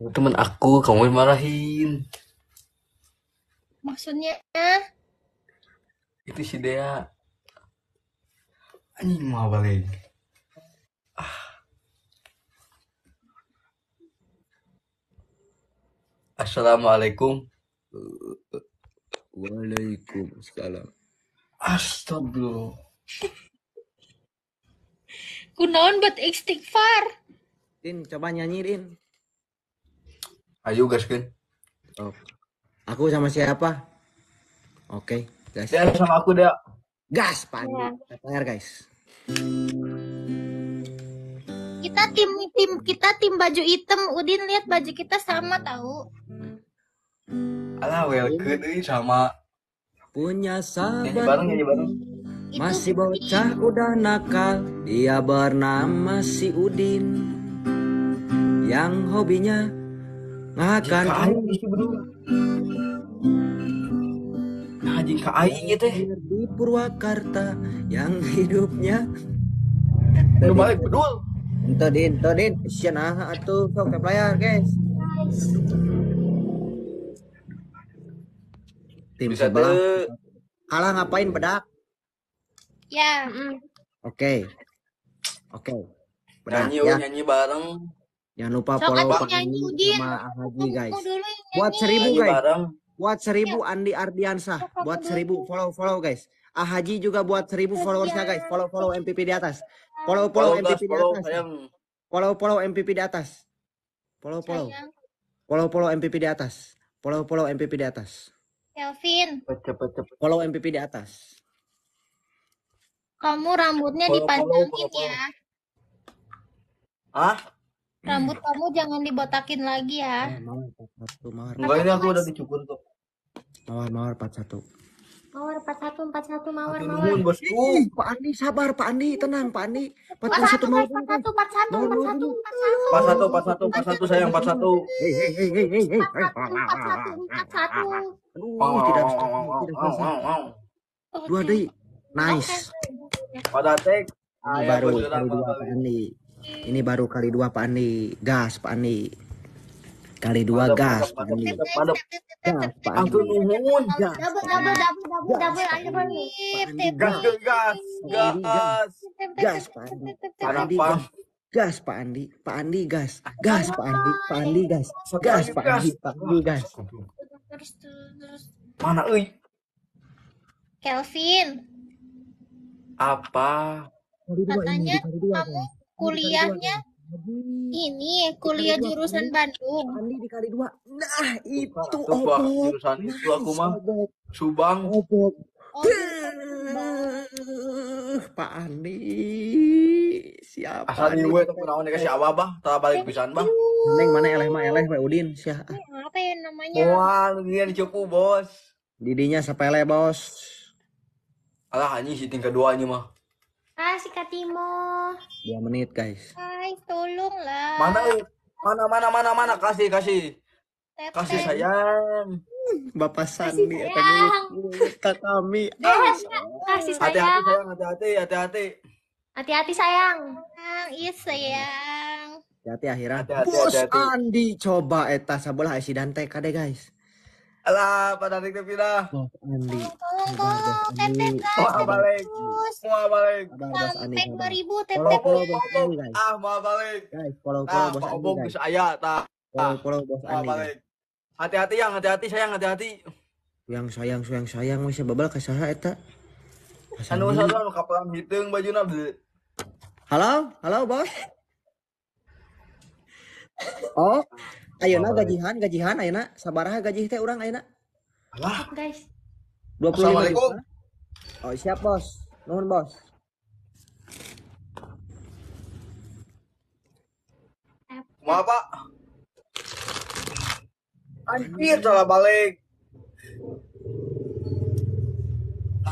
Teman aku kamu marahin maksudnya ah? itu si Dea anjing mau balik ah. assalamualaikum waalaikumsalam astagfirullah kunaon buat istighfar Din, coba nyanyiin Ayo gas kan. Oh. Aku sama siapa? Oke, okay, gas. Dan sama aku dah. Gas, Pandu. Yeah. Dengar guys. Kita tim tim kita tim baju hitam. Udin lihat baju kita sama tahu. Alah, Welcome ini sama. Punya sahabat. Nyanyi bareng, nyanyi bareng. Masih bocah udah nakal, dia bernama si Udin. Yang hobinya Nah, kan. Aing berdua. Nah, jika aing teh di Purwakarta yang hidupnya Lu balik bedul. Ento din, ente din. Sian ah atuh sok player, guys. Tim Bisa sebelah. Te... Kalah ngapain bedak? Ya, mm. Oke. Okay. Oke. Okay. nyanyi, oh, ya. nyanyi bareng. Jangan lupa so, follow Andi sama Haji guys. Buat seribu iya, guys. Buat seribu iya. Andi ardiansah Buat seribu follow follow guys. Ah juga buat seribu iya. followersnya guys. Follow follow MPP di atas. Follow follow, MPP di atas. Follow follow MPP di atas. Follow follow. Follow follow MPP di atas. Follow follow MPP di atas. Kelvin. Follow MPP di atas. Kamu rambutnya dipanjangin ya. Ah, Rambut hmm. kamu jangan dibotakin lagi ya. Mawar mawar. Enggak ini aku udah dicukur kok. Mawar, mawar 41. Mawar 41, 41 mawar, Aduh, mawar. bosku. Pak Andi sabar, Pak Andi, tenang, Pak Andi. 41 mawar. 41, 41, 41, 41. 41, 41 sayang, 41. Hei, hei, hei, hei, hei, hei. 41, 41, Aduh, tidak tidak bisa. Dua deh. Nice. Pada tek. Baru, baru dua Pak Andi. Ini baru kali dua Pak Andi. Gas Pak Andi. Kali dua madep, gas Pak Andi. Madep, Gas Pak Andi. Ampun gas. Pak Andi gas Pak Andi Gas gas gas. Gas Pak Andi. gas Pak Andi gas Pak Andi. Pak Andi gas. Gas Pak Andi. Pak Andi gas. Gas Pak Andi. Pak Andi gas. Mana euy? Kelvin. Apa? Katanya kamu kuliahnya ini kuliah jurusan Bandung. Andi dikali dua. Nah, itu Coba, oh, jurusan itu aku mah Subang. Oh, oh. Iya, Pak Andi siapa? Asal di gue tuh naon dikasih Abah? bah, tak balik pisan bah. Neng mana eleh mah eleh Pak Udin sih? Apa yang namanya? Wah, dia dicupu bos. Didinya sepele bos. Alah anjing dua keduanya mah. Kasih Kak Timo. Dua menit guys. tolong tolonglah. Mana mana mana mana mana kasih kasih. Tepen. Kasih sayang. Bapak Sandi Kak kami. Eh, ah. Kasih sayang. Hati-hati sayang, hati-hati, hati-hati. Hati-hati sayang. Iya sayang. Hati-hati akhirnya. Bos Andi coba eta sabola isi dante kade guys. Alah, Pak Danik teh pindah. Oh, Andi. Tolong, tolong, Wah, balik. Wah, balik. Sampai 2000 tetep. Ah, mau balik. Guys, ah, kalau ah, follow bos Obong bisa aya tah. kalau follow bos Andi. Hati-hati yang hati-hati sayang hati-hati. Yang sayang sayang sayang masih babal ka saha eta? Anu salah kapelan hiteung bajuna. Halo, halo bos. Oh, Ayo nak gajihan gajihan ayo nak sabaraha gaji teh ayo nak Alah. Guys. assalamualaikum Oh, siap, Bos. Nuhun, Bos. maaf Pak? Anjir, salah balik.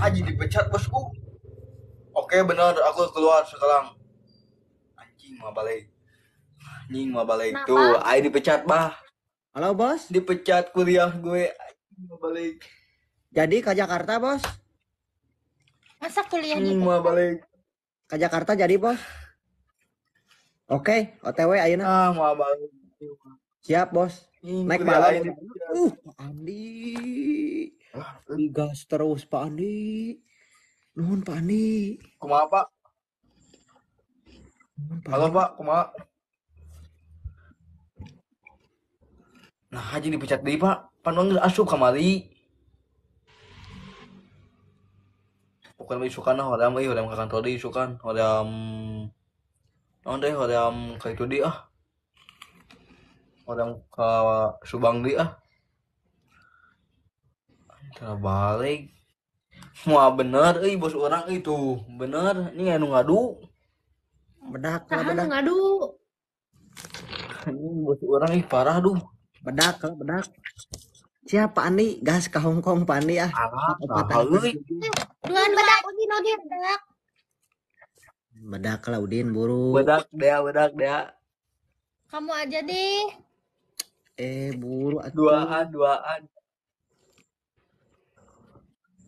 Haji dipecat, Bosku. Oke, benar, aku keluar sekarang. Anjing, mau balik anjing balik itu ayo dipecat bah halo bos dipecat kuliah gue anjing balik jadi ke Jakarta bos masa kuliah di Mau balik ke Jakarta jadi bos oke okay, OTW ayo ah mau balik siap bos hmm, naik balai uh Pak Andi digas terus Pak Andi nuhun Pak Andi kumaha Pak Halo Pak, kumaha? nah haji dipecat deh pak panwanggil asup kamari bukan isukan lah horam eh horam ke kantor deh isukan horam non deh horam kayak itu deh ah horam ke subang deh ah balik semua bener eh bos orang itu bener ini ngadu ngadu bedak nah, Tahan ngadu ini bos orang ih parah duh bedak kalau bedak siapa ani gas ke Hong Kong Pak Andi ah dengan bedak Udin Udin bedak bedak lah Udin buru bedak dia bedak dia kamu aja deh eh buru atuh. duaan duaan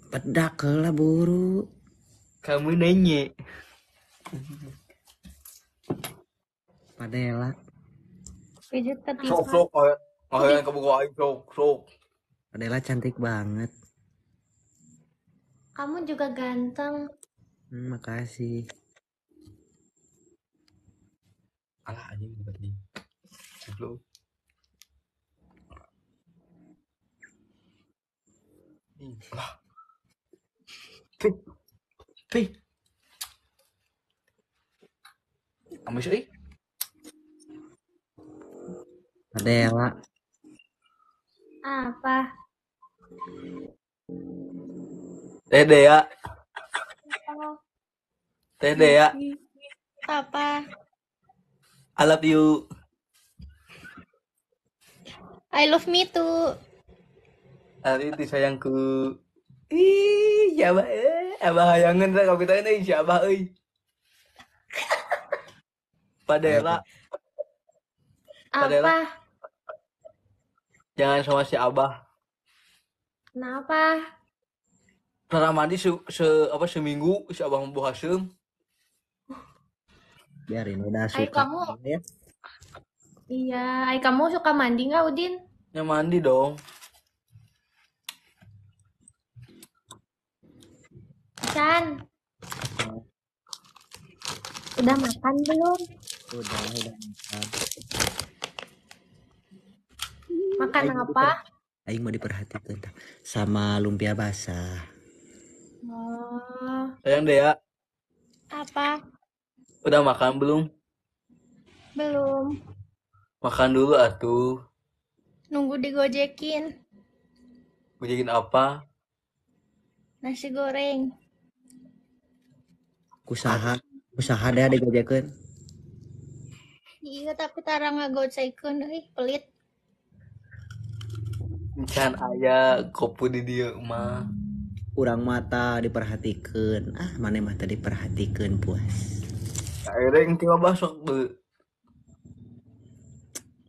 bedak lah buru kamu nanya padahal pijat ke sok sok Oh, yang kamu bukain sok Adela cantik banget. Kamu juga ganteng. Hmm, makasih. Alah anjing tadi. Sebelum. Lah. Pi. Kamu sih? Adela. Apa? Teh ya. Teh ya Apa? I love you. I love me too. Hari nah, itu sayangku. Ih, siapa ya, eh? Abah hayangan lah kalau kita ini siapa eh? Padela. Padela jangan sama si abah kenapa pernah mandi se, se apa seminggu si abah mau hasem biarin udah suka Ay, kamu ya. iya Ay, kamu suka mandi nggak Udin ya mandi dong Chan udah makan belum udah udah makan Makan Aing apa? Aing mau diperhatikan sama lumpia basah. Oh. Sayang deh ya. Apa? Udah makan belum? Belum. Makan dulu atuh. Nunggu digojekin. Gojekin apa? Nasi goreng. Usaha, usaha deh digojekin. Iya tapi tarang ngagojekin, ih pelit. Can ayah kopu di dia mah kurang mata diperhatikan ah mana mata diperhatikan puas akhirnya yang tiba basok be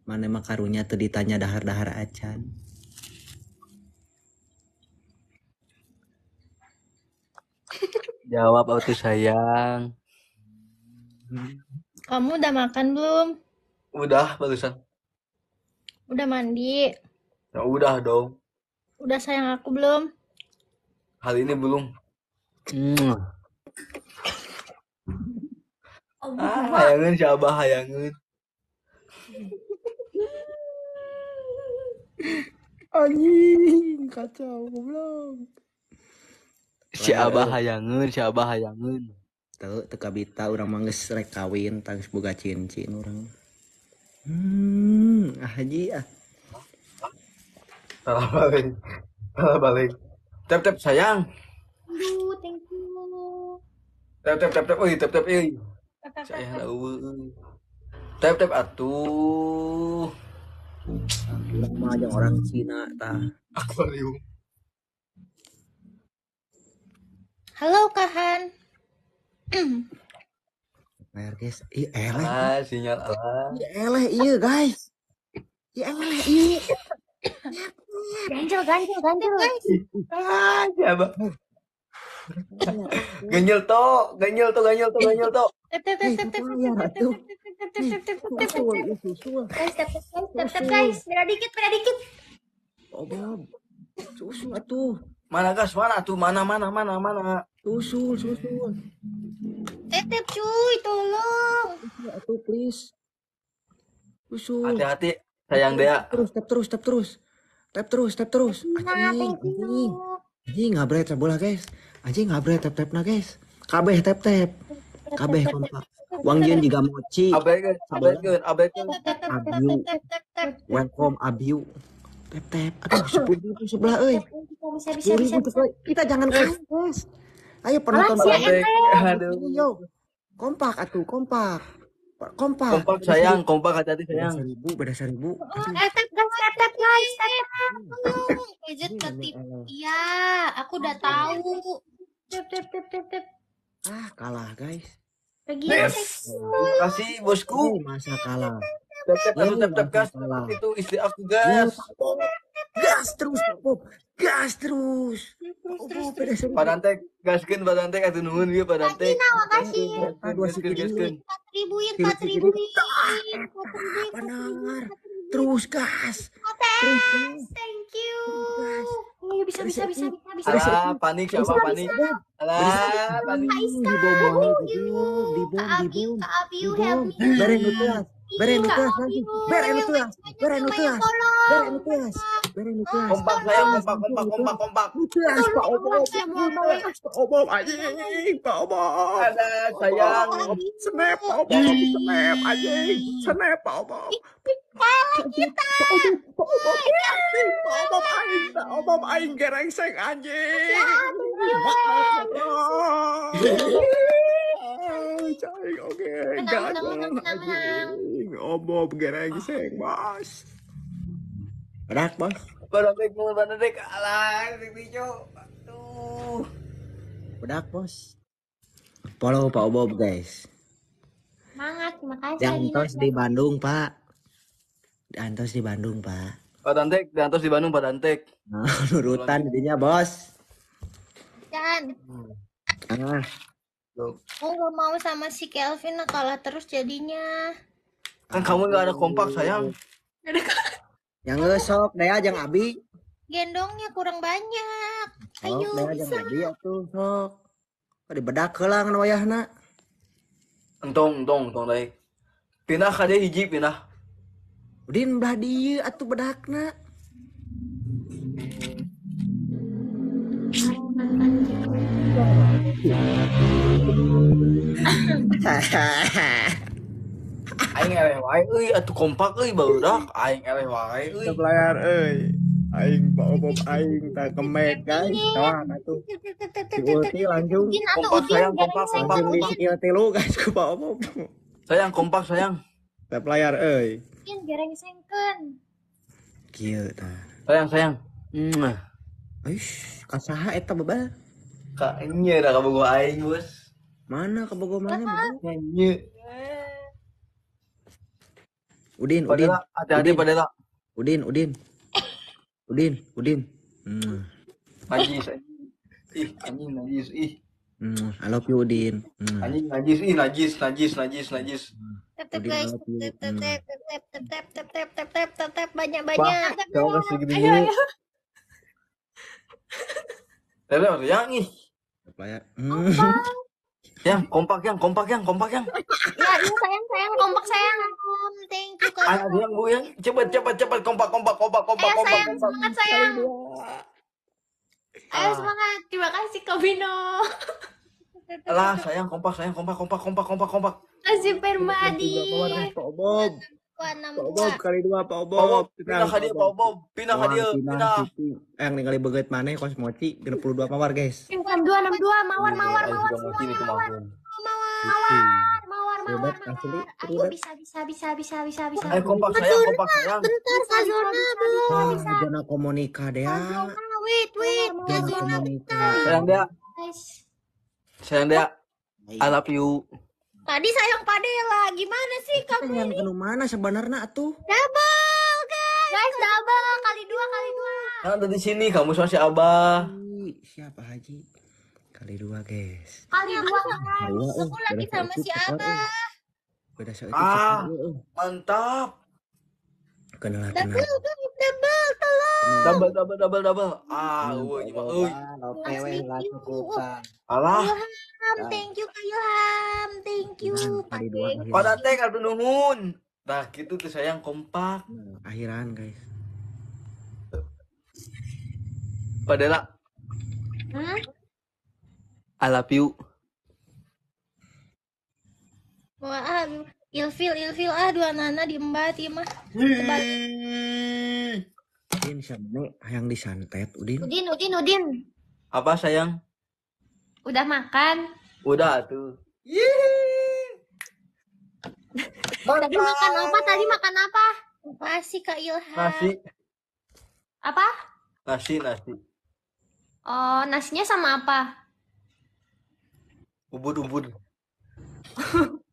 mana mah karunya tuh ditanya dahar-dahar acan jawab waktu sayang kamu udah makan belum udah barusan udah mandi Ya udah dong. Udah sayang aku belum? Hal ini belum. hmm. ah, siapa hayangin? Anjing, kacau belum. Si Abah hayangeun, si Abah hayangeun. Tahu teu kabita urang mah geus rek kawin tangis boga cincin urang. Hmm, ah haji ah. Salah balik. Salah balik. tep tep sayang. Aduh, thank you. tep tep tep tep oi tep tep euy. Sayang lawe. tep tep atuh. Lama aja orang Cina tah. Akuarium. Halo Kahan. Mer guys, i eleh. Ah, sinyal alah. I eleh iya guys. I eleh iya. ganjel ganjel ganjel aja bang ganjel to ganjel to ganjel to ganjel to guys susul tuh mana gas mana tuh mana mana mana mana susul susul tetep cuy tolong tuh please susul hati-hati sayang dea terus terus terus Tap terus, tap terus. Anjing, anjing. Gitu. Anjing ngabret bola, guys. Anjing ngabret tap tap na guys. Kabeh tap tap. Kabeh kompak. Wang Jian juga moci. Abekeun, abekeun, Abiu. Welcome Abiu. Tap tap. Aduh, sepuluh ribu sebelah eh Sepuluh ribu Kita jangan kelas. Ayo penonton. Aduh. Kompak atuh, kompak kompak kompak sayang kompak hati-hati sayang beda seribu beda seribu oh, etet guys etet guys gadget ketip iya aku udah tahu tip tip tip tip tip ah kalah guys Terima kasih bosku masa kalah Lalu iya, terus tap gas itu itu aku gas. Gas terus Gas terus. Pop padante gaskeun padante atuh nuhun ieu Terus terus terus terus terus terus Panangar. Terus gas. Terus. Thank you. terus oh, bisa bisa bisa bisa bisa. terus panik siapa panik? Alah, panik. Di bom, di bom, di bom, di bom. terus terus terus terus Bareng Beren nutuas Beren nutuas. Beren nutuas. Beren nutuas. Beren nutuas. Kompak saya kompak kompak kompak kompak. Pak Obom. Ya, Pak Obom anjing Pak Obom. Ada sayang. Snap Pak Obom. Snap anjing. Snap Pak Obom. Kepala kita. Pak Obom. Pak Obom. Pak Obom aing. Pak Obom aing gerengseng anjing. Ya cai oke ganteng anjing obo gerengseng ah. bos berat bos berotek berotek alah pijo aduh berat bos follow pak obo guys semangat makasih Dantos di Bandung pak Dantos di Bandung pak Pak Dantek, Dantos di Bandung Pak Dantek. Nah, nurutan jadinya bos. Dan. Ah. Gitu. Aku gak mau sama si Kelvin kalah terus jadinya. Kan kamu gak ada kompak sayang. Yang ngesok, Daya jangan abi. Gendongnya kurang banyak. Ayo oh, Daya bisa. Jangan abi atuh sok. Kadi bedak kelang wayahna. Entong, entong, entong Daya. Pindah kade hiji pindah. Udin belah dia atuh bedak nak Aing eleh wae euy atuh kompak euy baudak aing eleh wae euy. Ke layar euy. Aing pak obok aing tak kemek guys. Tawang atuh. Di ulti lanjut. Kompak sayang kompak kompak kompak. Di ulti lu guys ku pak obok. Sayang kompak sayang. Tap layar euy. Kin gereng sengkeun. Kieu tah. Sayang sayang. Mm. Aish, kasaha eta bebal. Ka nya da kabogo aing bos. Mana ke Bogor mana? Nyanyi. Udin, Udin. Hati-hati pada udin Udin, Udin. Udin, Udin. Hmm. Najis, Ih, anjing najis, ih. Hmm, I love you Udin. Anjing najis, ih najis, najis, najis, najis. Tetep tap guys, tetep tetep tetep tetep tetep tetep tap tap tap tap tap tap banyak banyak. Kau kasih gini Tetep Tep tep yang ih. Apa ya? Yang kompak yang kompak yang kompak yang. Ya ini sayang sayang kompak sayang. Thank you Ayo yang bu yang cepat cepat cepat kompak kompak kompak kompak Ayo, kompak. Sayang semangat sayang. Ayo semangat. Terima kasih Kak Lah sayang kompak sayang kompak kompak kompak kompak kompak. Kasih Permadi. Kompak buat Bob kali dua Pak Bob. Bob pindah ka dia Pak Bob. Pindah ka dia, pindah. Eh ningali beget maneh kos moci 62 mawar guys. 62 62 iya, iya, iya, mawar mawar mawar semua mawar. Mawar mawar mawar mawar. mawar. bisa bisa bisa bisa bisa bisa. Eh kompak saya kompak saya. Bentar Kazona belum. Kazona komunika deh. Wait wait Kazona bentar. Sayang dia. Sayang dia. I love you. Tadi sayang Padela, gimana sih kamu Yang ini? mana sebenarnya tuh? Double guys. Guys double kali dua kali dua. Kan ada di sini kamu sama si Abah. Siapa Haji? Kali dua guys. Kali iya, dua kan? Oh. Aku lagi sama si Abah. Oh. Ah, oh. mantap kena lah kena. Double, double, tolong. Double, double, double, double. Ah, euy mah euy. Opewe cukupan. Alah. Ilham, thank you Kak Ilham, thank you. Pada teh kan nuhun. Nah, gitu tuh sayang kompak. Nah, akhiran, guys. Padahal. Hah? I love you. Wah, ilfil ilfil ah dua nana di mbak timah iya Udin siapa yang disantet Udin Udin Udin Udin apa sayang udah makan udah tuh tadi makan apa tadi makan apa nasi kak Ilham nasi apa nasi nasi oh nasinya sama apa ubud ubud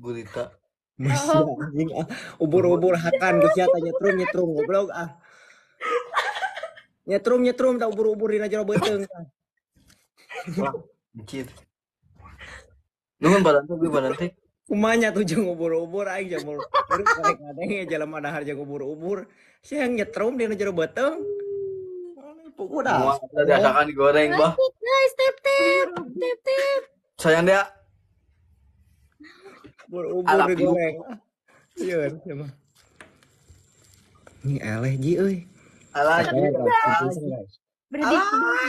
gurita masih oh. ah. Ubur-ubur iya, hakan geus iya, iya, nyetrum nyetrum goblok ah. Nyetrum nyetrum tak ubur-ubur di najero beteng ah. Wah, Lu badan tuh Kumanya tuh jeung ubur-ubur aing jamul. Baru karek ya jalan mana harja ubur-ubur. yang nyetrum dina jero beuteung. Udah. Udah dasakan digoreng, Bah. Guys, tip tip tip tip. Sayang dia bubur digoreng iya kan ini eleh ji euy alah Berarti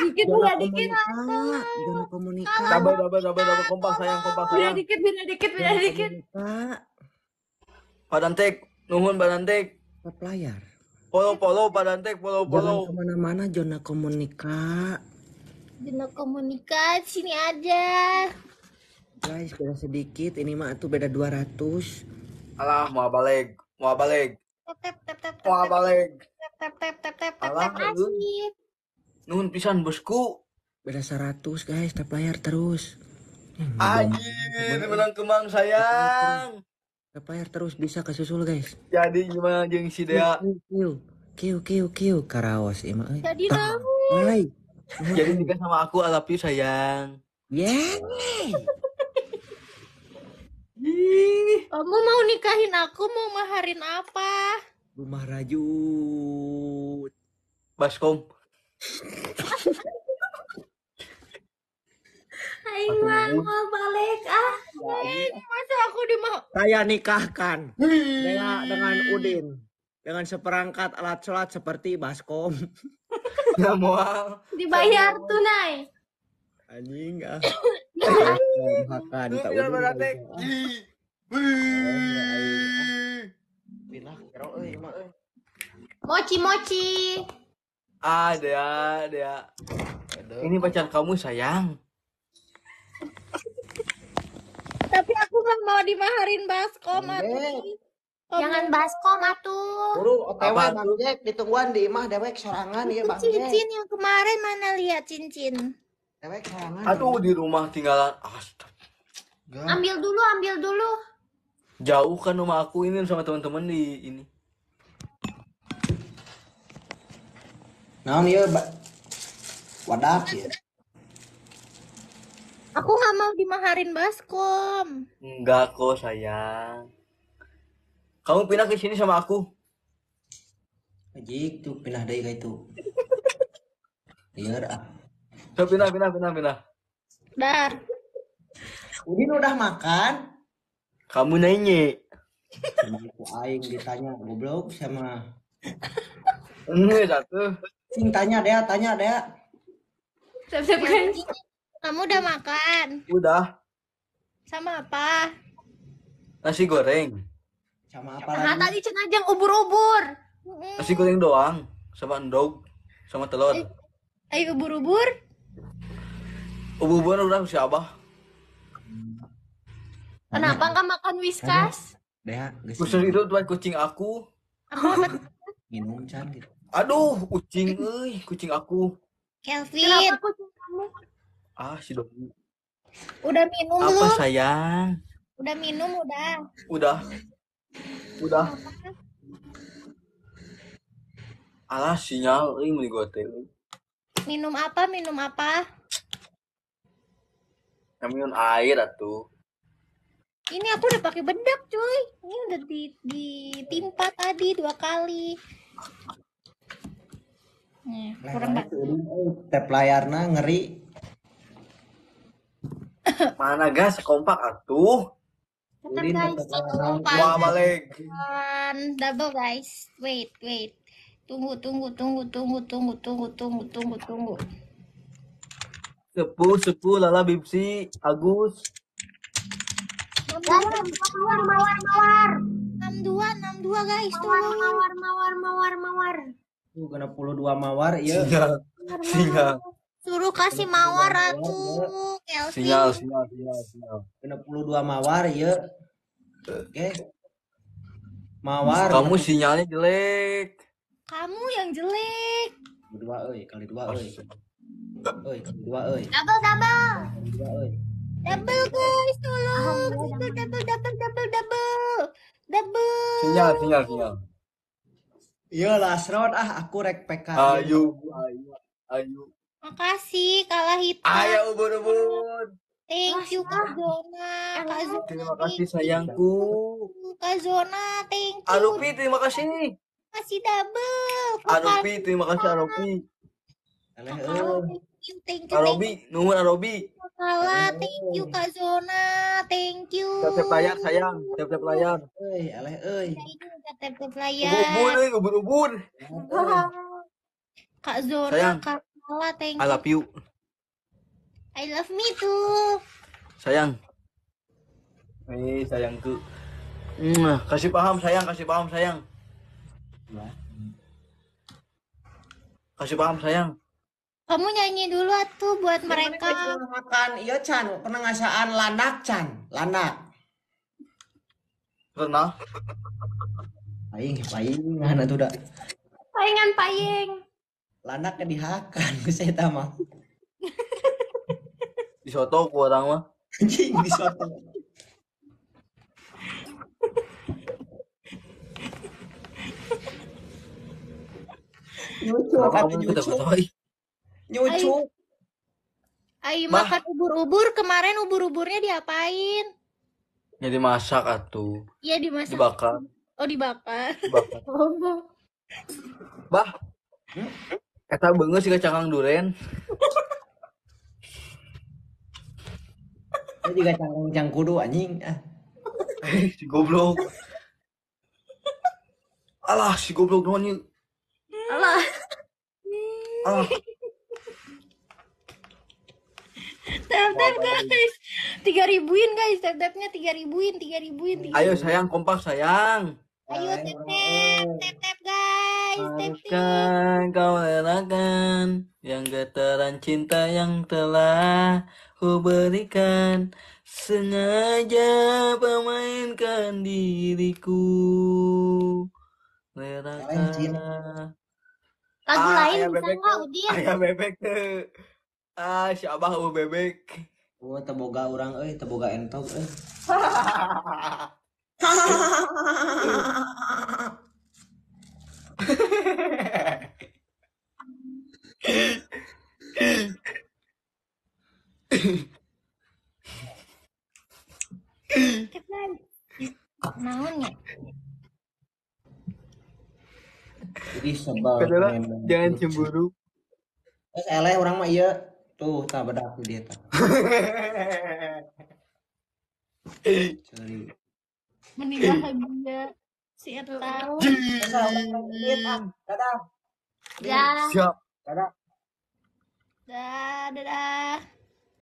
dikit ah, udah dikit Jangan komunikasi. Sabar sabar sabar sabar kompas sayang kompas sayang. Beda dikit beda dikit beda dikit. Pak Dantek nuhun Pak Dantek. Pak layar. Follow polo Pak Dantek follow follow. Jangan kemana-mana zona komunika. Zona komunikasi sini aja guys beda sedikit ini mah tuh beda 200 alah mau balik mau balik mau balik alah nun nun pisan bosku beda 100 guys tap layar terus anjir menang kemang sayang tap layar terus bisa kesusul guys jadi gimana jeng si dea kiu kiu kiu karaos ima jadi ramu jadi nikah sama aku I love you sayang yeah kamu mau nikahin aku mau maharin apa? Rumah Rajut. Baskom. Aing mah mau balik ah. Ya, eh, iya. masa aku di mau Saya nikahkan dengan, dengan Udin dengan seperangkat alat sholat seperti baskom. Gak ya, mual. Dibayar ya, tunai. Anjing ah. Makan tak Eh, mochi mochi. Ah, dia, dia. Ini pacar kamu sayang. Tapi aku nggak mau dimaharin baskom atuh. Jangan baskom atuh. Buru, otw Bang ditungguan di imah dewek sorangan ya Bang Cincin yang kemarin mana lihat cincin? Dewek sorangan. Aduh, iya. di rumah tinggalan. Astaga. Ambil dulu, ambil dulu jauh kan rumah aku ini sama teman-teman di ini Nah, ya, wadah ya. Aku nggak mau dimaharin baskom. Enggak kok sayang. Kamu pindah ke sini sama aku. Ajik tuh pindah dari kayak itu. Iya dah. So, pindah, pindah, pindah, pindah. Dar. Udin udah makan kamu nanya aku aing ditanya goblok sama enggak satu sing tanya deh tanya deh siap kamu udah makan udah sama apa nasi goreng sama apa lagi? tadi cenajang ubur-ubur nasi goreng doang sama endog sama telur ayo eh, eh, ubur-ubur ubur-ubur udah siapa Kenapa nggak makan whiskas? Dea, khusus itu tuan kucing aku. Minum can gitu. Aduh, kucing eh, kucing aku. Kelvin. Kenapa kucing kamu? Ah, si Doni. Udah minum Apa, belum? sayang? Udah minum udah. Udah. Udah. Alah sinyal ini euy gue gote. Minum apa? Minum apa? Minum air atuh ini aku udah pakai bedak cuy ini udah di ditimpa tadi dua kali Nih, nah, kurang tap layarnya ngeri mana gas kompak atuh double guys wait wait tunggu tunggu tunggu tunggu tunggu tunggu tunggu tunggu tunggu sepuh sepuh lala bibsi agus mawar mawar mawar mawar enam dua enam dua guys mawar mawar mawar mawar mawar tuh kena puluh dua mawar iya sinyal sinyal suruh kasih mawar ratu iya. sinyal sinyal sinyal sinyal kena puluh dua mawar iya oke mawar kamu sinyalnya jelek kamu yang jelek dua oi eh, kali dua oi eh. oi eh, kali dua oi double double kali dua oi Double guys, tolong. Double, double, double, double, double. Double. Sinyal, sinyal, sinyal. Iya lah, serot ah, aku rek PK. Ayo, ayo, ayo. Makasih, kalah hitam. Ayo, ubur-ubur. Thank you, Kak Zona. Kak Zona. Terima kasih, sayangku. Kak Zona, thank you. Arupi, terima kasih. Masih double. Arupi, terima kasih, Arupi. Aneh, you, thank you. Arobi, nuhun Arobi. Salah, thank you Kak Zona, thank you. tep layar sayang, tep layar. Eh, aleh eh. tep layar. Ubur-ubur ubur-ubur. Kak Zona, sayang. Kak Salah, thank you. I love you. I love me too. Sayang. Eh, sayangku. Mm, kasih paham sayang, kasih paham sayang. Kasih paham sayang. Kamu nyanyi dulu tuh buat mereka. Makan iya Chan, penengasan lanak Chan, lanak. Pernah. Paing, paing, mana nah, tuh dah. Paingan paing. Lanak dihakan, saya mah. Di soto ku orang mah. Anjing di soto. Nyucu, kata nyucu nyucu Ayo makan ubur-ubur kemarin ubur-uburnya diapain? Ya dimasak atuh. Iya dimasak. Dibakar. Oh dibakar. Dibakar. Bah. Kata bengi sih cangkang duren. Ini juga cangkang cangkudu anjing. Ah. Eh, si goblok. Alah si goblok doang Alah. Alah. tap tap guys tiga ribuin guys tap tapnya tiga ribuin tiga ribuin ayo sayang kompak sayang ayo tap tap tap tap guys tap kau relakan yang getaran cinta yang telah ku berikan sengaja pemainkan diriku lelakan lagu ah, lain bisa nggak Udin ayah bebek tuh ah si abah u bebek oh teboga orang eh teboga entok eh jadi sebel jangan cemburu terus eleh orang mah iya Tuh, tak pada aku dia tak. Sorry. Menikah dia si Eta. Dadah. Dadah. Siap. Dadah. Dadah. Dadah.